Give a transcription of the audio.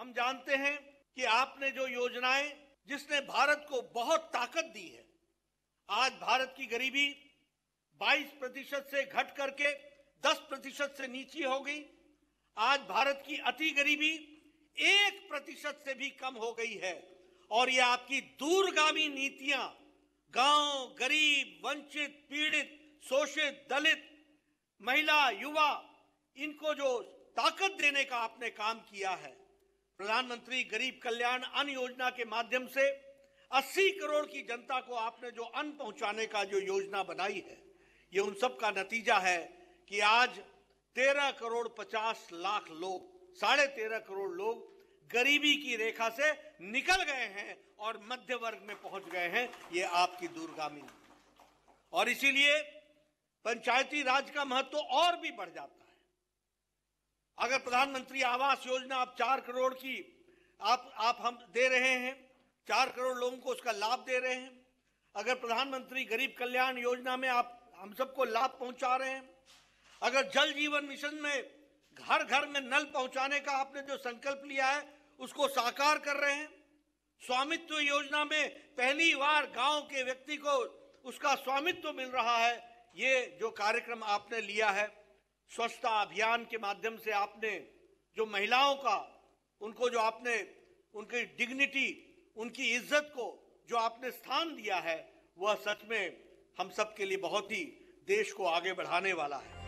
हम जानते हैं कि आपने जो योजनाएं जिसने भारत को बहुत ताकत दी है आज भारत की गरीबी 22 प्रतिशत से घट करके 10 प्रतिशत से नीचे हो गई आज भारत की अति गरीबी एक प्रतिशत से भी कम हो गई है और ये आपकी दूरगामी नीतियां गांव गरीब वंचित पीड़ित शोषित दलित महिला युवा इनको जो ताकत देने का आपने काम किया है प्रधानमंत्री गरीब कल्याण अन्न योजना के माध्यम से 80 करोड़ की जनता को आपने जो अन्न पहुंचाने का जो योजना बनाई है ये उन सब का नतीजा है कि आज 13 करोड़ 50 लाख लोग साढ़े तेरह करोड़ लोग गरीबी की रेखा से निकल गए हैं और मध्य वर्ग में पहुंच गए हैं ये आपकी दूरगामी और इसीलिए पंचायती राज का महत्व तो और भी बढ़ जाता है अगर प्रधानमंत्री आवास योजना आप चार करोड़ की आप आप हम दे रहे हैं चार करोड़ लोगों को उसका लाभ दे रहे हैं अगर प्रधानमंत्री गरीब कल्याण योजना में आप हम सबको लाभ पहुंचा रहे हैं अगर जल जीवन मिशन में घर घर में नल पहुंचाने का आपने जो संकल्प लिया है उसको साकार कर रहे हैं स्वामित्व योजना में पहली बार गांव के व्यक्ति को उसका स्वामित्व मिल रहा है ये जो कार्यक्रम आपने लिया है स्वच्छता अभियान के माध्यम से आपने जो महिलाओं का उनको जो आपने उनकी डिग्निटी उनकी इज्जत को जो आपने स्थान दिया है वह सच में हम सब के लिए बहुत ही देश को आगे बढ़ाने वाला है